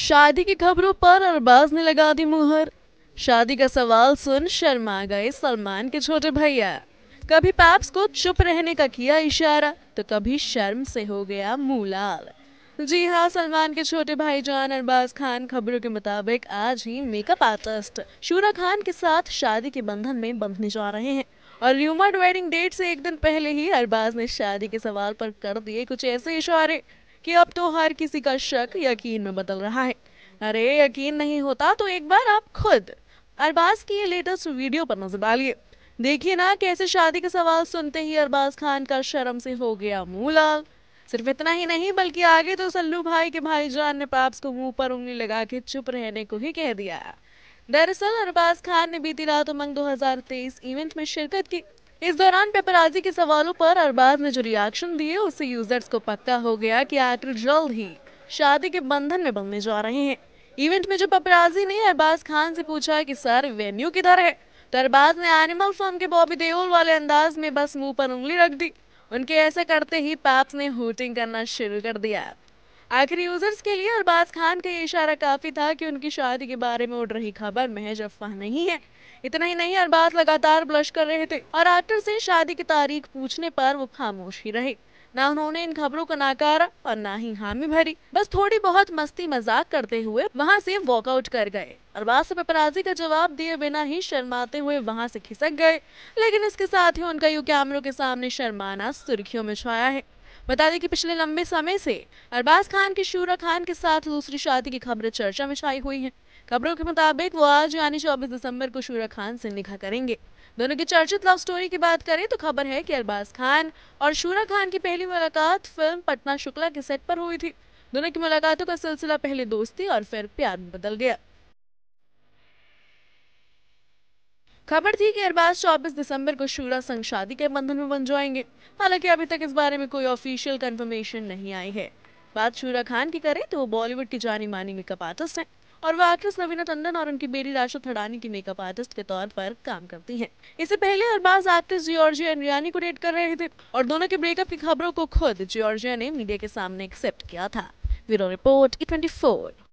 शादी की खबरों पर अरबाज ने लगा दी मुहर शादी का सवाल सुन शर्मा गए सलमान के छोटे भैया कभी पैप्स को चुप रहने का किया इशारा तो कभी शर्म से हो गया मूलाल जी हाँ सलमान के छोटे भाई जान अरबाज खान खबरों के मुताबिक आज ही मेकअप आर्टिस्ट शूरा खान के साथ शादी के बंधन में बंधने जा रहे हैं और रूमर्ड वेडिंग डेट से एक दिन पहले ही अरबाज ने शादी के सवाल पर कर दिए कुछ ऐसे इशारे कि अब तो हर किसी का शक यकीन में बदल रहा है अरे यकीन नहीं होता तो एक बार आप खुद अरबाज की ये लेटेस्ट वीडियो पर नजर डालिए देखिए ना कैसे शादी का सवाल सुनते ही अरबाज खान का शर्म से हो गया मुंह लाल सिर्फ इतना ही नहीं बल्कि आगे तो सल्लू भाई के भाईजान ने पाप्स को मुंह पर उंगली लगा के चुप रहने को ही कह दिया दरअसल अरबाज खान ने बीती रात उमंग 2023 इवेंट में शिरकत की इस दौरान पेपराजी के सवालों पर अरबाज ने जो रिएक्शन दिए उससे यूजर्स को पक्का हो गया कि एक्टर जल्द ही शादी के बंधन में बनने जा रहे हैं इवेंट में जो पेपराजी ने अरबाज खान से पूछा कि सर वेन्यू किधर है तो अरबाज ने एनिमल फॉर्म के बॉबी देओल वाले अंदाज में बस मुंह पर उंगली रख दी उनके ऐसा करते ही पैप्स ने हूटिंग करना शुरू कर दिया आखिर यूजर्स के लिए अरबाज खान का ये इशारा काफ़ी था कि उनकी शादी के बारे में उड़ रही खबर महज अफवाह नहीं है इतना ही नहीं अरबाज लगातार ब्लश कर रहे थे और एक्टर से शादी की तारीख पूछने पर वो खामोश ही रहे ना उन्होंने इन खबरों को नकारा और ना ही हामी भरी बस थोड़ी बहुत मस्ती मजाक करते हुए वहाँ से वॉकआउट कर गए अरबाज से पेपराजी का जवाब दिए बिना ही शर्माते हुए वहाँ से खिसक गए लेकिन इसके साथ ही उनका यू कैमरों के सामने शर्माना सुर्खियों में छाया है बता दें कि पिछले लंबे समय से अरबाज खान की शूरा खान के साथ दूसरी शादी की खबरें चर्चा में छाई हुई हैं खबरों के मुताबिक वो आज यानी चौबीस दिसंबर को शूरा खान से निकाह करेंगे दोनों की चर्चित लव स्टोरी की बात करें तो खबर है कि अरबाज खान और शूरा खान की पहली मुलाकात फिल्म पटना शुक्ला के सेट पर हुई थी दोनों की मुलाकातों का सिलसिला पहले दोस्ती और फिर प्यार में बदल गया खबर थी कि अरबाज चौबीस दिसंबर को शूरा संघ शादी के बंधन में बन जाएंगे हालांकि अभी तक इस बारे में कोई ऑफिशियल कंफर्मेशन नहीं आई है बात शूरा खान की करें तो वो बॉलीवुड की जानी मानी मेकअप आर्टिस्ट हैं और वह एक्ट्रेस नवीना टंडन और उनकी बेटी राशा थड़ानी की मेकअप आर्टिस्ट के तौर पर काम करती हैं। इससे पहले अरबाज एक्ट्रेस जियोर्जिया रियानी को डेट कर रहे थे और दोनों के ब्रेकअप की खबरों को खुद जियोर्जिया ने मीडिया के सामने एक्सेप्ट किया था ब्यूरो रिपोर्ट ट्वेंटी e